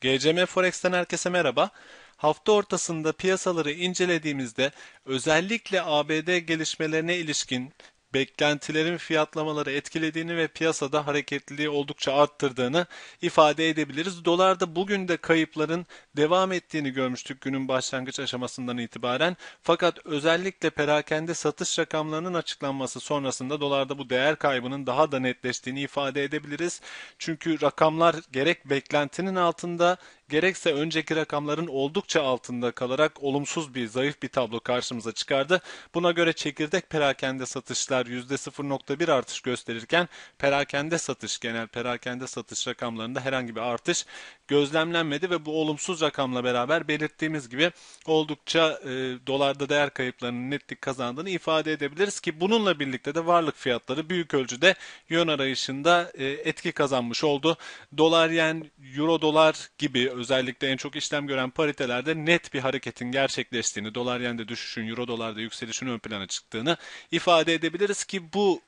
GCM Forex'ten herkese merhaba. Hafta ortasında piyasaları incelediğimizde özellikle ABD gelişmelerine ilişkin beklentilerin fiyatlamaları etkilediğini ve piyasada hareketliliği oldukça arttırdığını ifade edebiliriz. Dolarda bugün de kayıpların devam ettiğini görmüştük günün başlangıç aşamasından itibaren. Fakat özellikle perakende satış rakamlarının açıklanması sonrasında dolarda bu değer kaybının daha da netleştiğini ifade edebiliriz. Çünkü rakamlar gerek beklentinin altında gerekse önceki rakamların oldukça altında kalarak olumsuz bir zayıf bir tablo karşımıza çıkardı. Buna göre çekirdek perakende satışlar %0.1 artış gösterirken perakende satış genel perakende satış rakamlarında herhangi bir artış gözlemlenmedi ve bu olumsuz rakamla beraber belirttiğimiz gibi oldukça e, dolarda değer kayıplarının netlik kazandığını ifade edebiliriz ki bununla birlikte de varlık fiyatları büyük ölçüde yön arayışında e, etki kazanmış oldu. Dolar yen, euro dolar gibi özellikle en çok işlem gören paritelerde net bir hareketin gerçekleştiğini, dolar yende düşüşün, euro dolarda yükselişin ön plana çıktığını ifade edebiliriz ki bu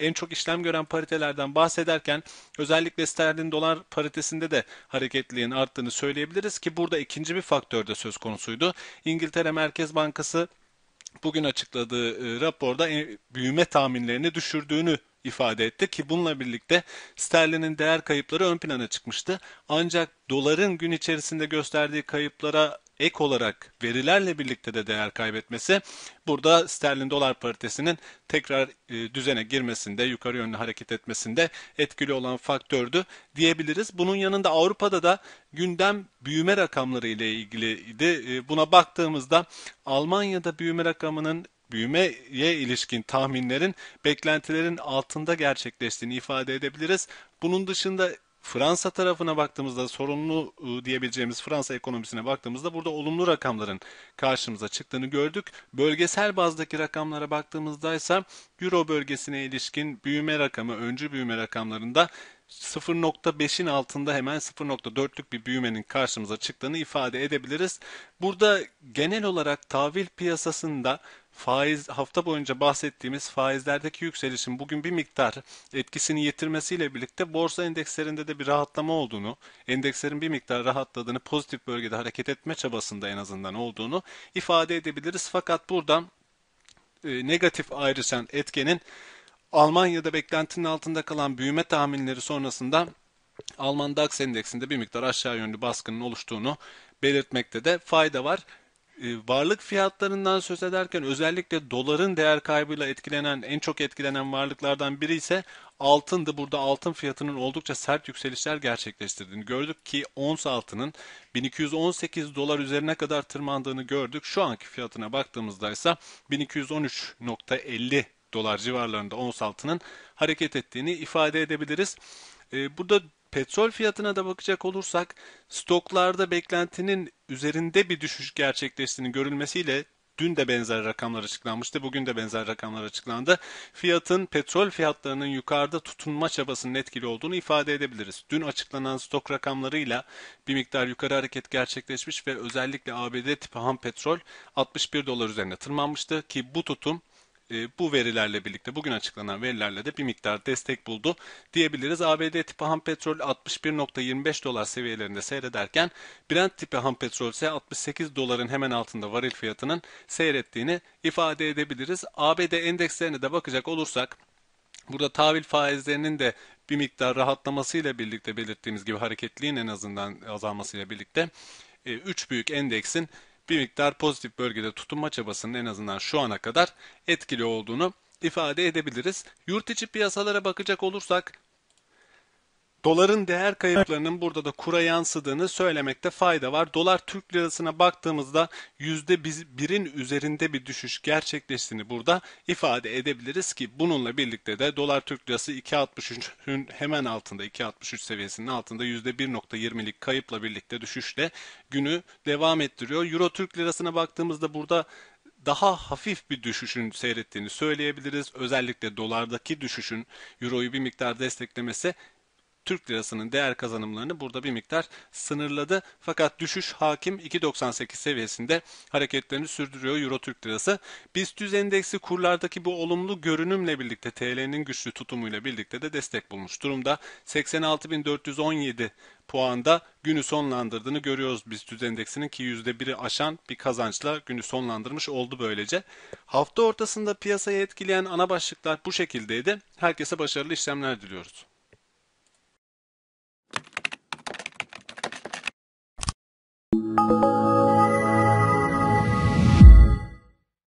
e, en çok işlem gören paritelerden bahsederken özellikle sterlin dolar paritesinde de hareketliğin arttığını söyleyebiliriz ki burada ikinci bir faktör de söz konusuydu. İngiltere Merkez Bankası bugün açıkladığı e, raporda e, büyüme tahminlerini düşürdüğünü ifade etti ki bununla birlikte sterlinin değer kayıpları ön plana çıkmıştı. Ancak doların gün içerisinde gösterdiği kayıplara ek olarak verilerle birlikte de değer kaybetmesi burada sterlin dolar paritesinin tekrar e, düzene girmesinde, yukarı yönlü hareket etmesinde etkili olan faktördü diyebiliriz. Bunun yanında Avrupa'da da gündem büyüme rakamları ile ilgiliydi. E, buna baktığımızda Almanya'da büyüme rakamının büyümeye ilişkin tahminlerin beklentilerin altında gerçekleştiğini ifade edebiliriz. Bunun dışında Fransa tarafına baktığımızda sorunlu e, diyebileceğimiz Fransa ekonomisine baktığımızda burada olumlu rakamların karşımıza çıktığını gördük. Bölgesel bazdaki rakamlara baktığımızda ise Euro bölgesine ilişkin büyüme rakamı, öncü büyüme rakamlarında 0.5'in altında hemen 0.4'lük bir büyümenin karşımıza çıktığını ifade edebiliriz. Burada genel olarak tahvil piyasasında faiz hafta boyunca bahsettiğimiz faizlerdeki yükselişin bugün bir miktar etkisini yitirmesiyle birlikte borsa endekslerinde de bir rahatlama olduğunu, endekslerin bir miktar rahatladığını, pozitif bölgede hareket etme çabasında en azından olduğunu ifade edebiliriz. Fakat buradan e, negatif ayrışan etkenin Almanya'da beklentinin altında kalan büyüme tahminleri sonrasında Alman DAX endeksinde bir miktar aşağı yönlü baskının oluştuğunu belirtmekte de fayda var. Ee, varlık fiyatlarından söz ederken özellikle doların değer kaybıyla etkilenen en çok etkilenen varlıklardan biri ise altındı. Burada altın fiyatının oldukça sert yükselişler gerçekleştirdiğini gördük ki ons altının 1218 dolar üzerine kadar tırmandığını gördük. Şu anki fiyatına baktığımızda ise 1213.50 dolar civarlarında ons altının hareket ettiğini ifade edebiliriz. Ee, burada Petrol fiyatına da bakacak olursak stoklarda beklentinin üzerinde bir düşüş gerçekleştiğini görülmesiyle Dün de benzer rakamlar açıklanmıştı. Bugün de benzer rakamlar açıklandı. Fiyatın petrol fiyatlarının yukarıda tutunma çabasının etkili olduğunu ifade edebiliriz. Dün açıklanan stok rakamlarıyla bir miktar yukarı hareket gerçekleşmiş ve özellikle ABD tipi ham petrol 61 dolar üzerine tırmanmıştı ki bu tutum e, bu verilerle birlikte bugün açıklanan verilerle de bir miktar destek buldu diyebiliriz. ABD tipi ham petrol 61.25 dolar seviyelerinde seyrederken Brent tipi ham petrol ise 68 doların hemen altında varil fiyatının seyrettiğini ifade edebiliriz. ABD endekslerine de bakacak olursak Burada tahvil faizlerinin de bir miktar rahatlamasıyla birlikte belirttiğimiz gibi hareketliğin en azından azalmasıyla birlikte 3 e, büyük endeksin bir miktar pozitif bölgede tutunma çabasının en azından şu ana kadar etkili olduğunu ifade edebiliriz. Yurt içi piyasalara bakacak olursak Doların değer kayıplarının burada da kura yansıdığını söylemekte fayda var. Dolar Türk lirasına baktığımızda %1'in üzerinde bir düşüş gerçekleştiğini burada ifade edebiliriz ki bununla birlikte de dolar Türk lirası 2.63'ün hemen altında 2.63 seviyesinin altında %1.20'lik kayıpla birlikte düşüşle günü devam ettiriyor. Euro Türk lirasına baktığımızda burada daha hafif bir düşüşün seyrettiğini söyleyebiliriz. Özellikle dolardaki düşüşün euroyu bir miktar desteklemesi Türk lirasının değer kazanımlarını burada bir miktar sınırladı. Fakat düşüş hakim 2.98 seviyesinde hareketlerini sürdürüyor Euro Türk lirası. BIST endeksi kurlardaki bu olumlu görünümle birlikte TL'nin güçlü tutumuyla birlikte de destek bulmuş durumda. 86.417 puanda günü sonlandırdığını görüyoruz BIST endeksinin ki %1'i aşan bir kazançla günü sonlandırmış oldu böylece. Hafta ortasında piyasayı etkileyen ana başlıklar bu şekildeydi. Herkese başarılı işlemler diliyoruz. Thank you.